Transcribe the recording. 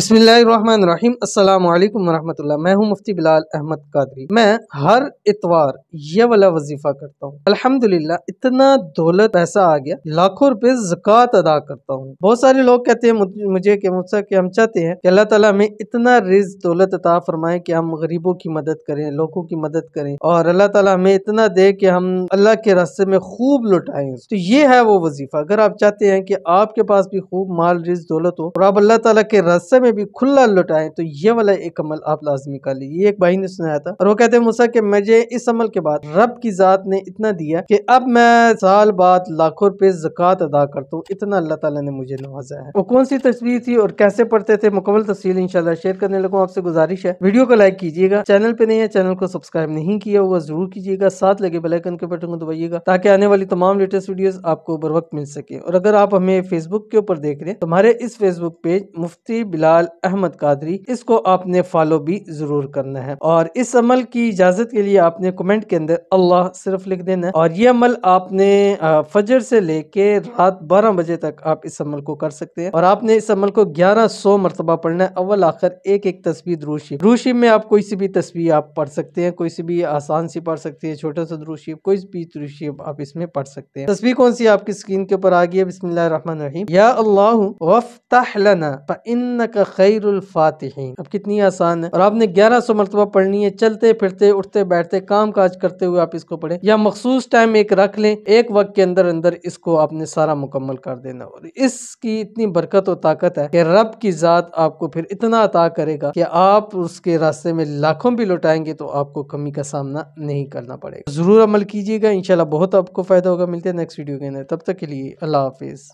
बसमीम अल्लाम वरहमल्ला मैं हूं मुफ्ती बिलाल अहमद कादरी मैं हर इतवार ये वाला वजीफा करता हूँ अल्हम्दुलिल्लाह इतना दौलत पैसा आ गया लाखों रुपए जक़ात अदा करता हूँ बहुत सारे लोग कहते हैं मुझे कि मुझसे कि हम चाहते हैं कि अल्लाह ताला हमें इतना रिज दौलत अता फरमाए कि हम गरीबों की मदद करें लोगों की मदद करें और अल्लाह ताला हमें इतना दे कि हम अल्लाह के रास्ते में खूब लुटाएं तो ये है वो वजीफा अगर आप चाहते हैं कि आपके पास भी खूब माल रिज दौलत हो और आप अल्लाह तला के रास्ते में में भी खुला लौटाए तो ये वाला एक अमल आप लाजमी कर लीजिए एक भाई ने सुनाया था और वो कहते हैं मुसा के मुझे इस अमल के बाद रब की जात ने इतना दिया कि अब मैं साल बाद लाखों रुपए जक़ात अदा करता हूँ इतना अल्लाह ताला ने मुझे नवाजा है वो कौन सी तस्वीर थी और कैसे पढ़ते थे मुकम्मल तफसील इंशाल्लाह शेयर करने लगूँ आपसे गुजारिश है वीडियो को लाइक कीजिएगा चैनल पे नहीं है चैनल को सब्सक्राइब नहीं किया हुआ जरूर कीजिएगा साथ लगे बेलाइकन के बटन को दबाइएगा ताकि आने वाली तमाम लेटेस्ट वीडियोस आपको बर वक्त मिल सके और अगर आप हमें फेसबुक के ऊपर देख रहे हैं तो हमारे इस फेसबुक पेज मुफ्ती बिलाल बिलाल अहमद कादरी इसको आपने फॉलो भी जरूर करना है और इस अमल की इजाजत के लिए आपने कमेंट के अंदर अल्लाह सिर्फ लिख देना है और ये अमल आपने फजर से लेके रात बारह बजे तक आप इस अमल को कर सकते हैं और आपने इस अमल को ग्यारह सौ मरतबा पढ़ना है अव्वल आखिर एक एक तस्वीर द्रूशी द्रूशी में आप कोई सी भी तस्वीर आप पढ़ सकते हैं कोई सी भी आसान सी पढ़ सकते हैं छोटा सा द्रूशी कोई भी द्रूशी आप इसमें पढ़ सकते हैं तस्वीर कौन सी आपकी स्क्रीन के ऊपर आ गई है बिस्मिल्लाह या अल्लाह वफ्ताह लना का खैरफातहीन अब कितनी आसान है और आपने ग्यारह सौ मरतबा पढ़नी है चलते फिरते उठते बैठते काम काज करते हुए आप इसको पढ़े या मखसूस टाइम एक रख लें एक वक्त के अंदर अंदर इसको आपने सारा मुकम्मल कर देना और इसकी इतनी बरकत और ताकत है कि रब की ज़ात आपको फिर इतना अता करेगा कि आप उसके रास्ते में लाखों भी लौटाएंगे तो आपको कमी का सामना नहीं करना पड़ेगा ज़रूर अमल कीजिएगा इनशाला बहुत आपको फ़ायदा होगा मिलते हैं नेक्स्ट वीडियो के अंदर तब तक के लिए अल्लाह हाफिज़